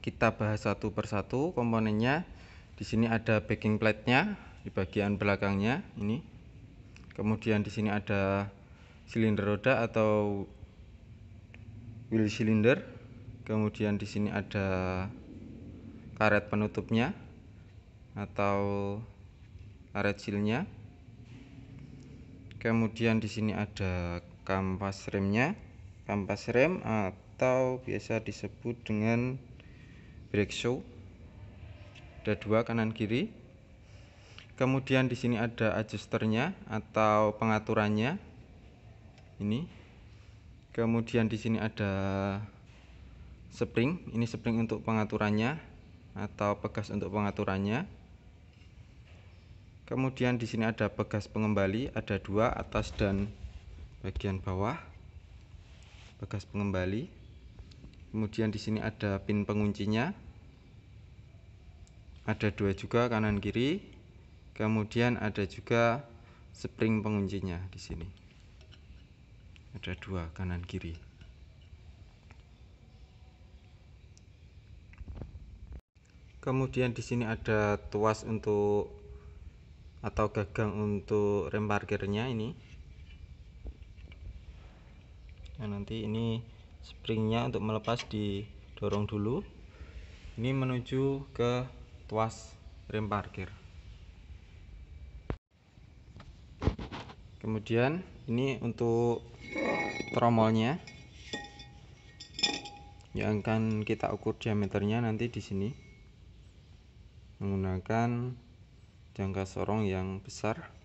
kita bahas satu persatu komponennya. Di sini ada backing plate-nya di bagian belakangnya ini. Kemudian di sini ada silinder roda atau wheel cylinder Kemudian di sini ada karet penutupnya atau karet sealnya Kemudian di sini ada kampas remnya, kampas rem atau biasa disebut dengan Break show ada dua kanan kiri kemudian di sini ada adjusternya atau pengaturannya ini kemudian di sini ada spring ini spring untuk pengaturannya atau pegas untuk pengaturannya kemudian di sini ada pegas pengembali ada dua atas dan bagian bawah bekas pengembali kemudian di sini ada pin penguncinya ada dua juga kanan kiri kemudian ada juga spring penguncinya di sini ada dua kanan kiri kemudian di sini ada tuas untuk atau gagang untuk rem parkirnya ini nah, nanti ini springnya untuk melepas didorong dulu ini menuju ke tuas rem parkir kemudian ini untuk tromolnya yang akan kita ukur diameternya nanti di sini menggunakan jangka sorong yang besar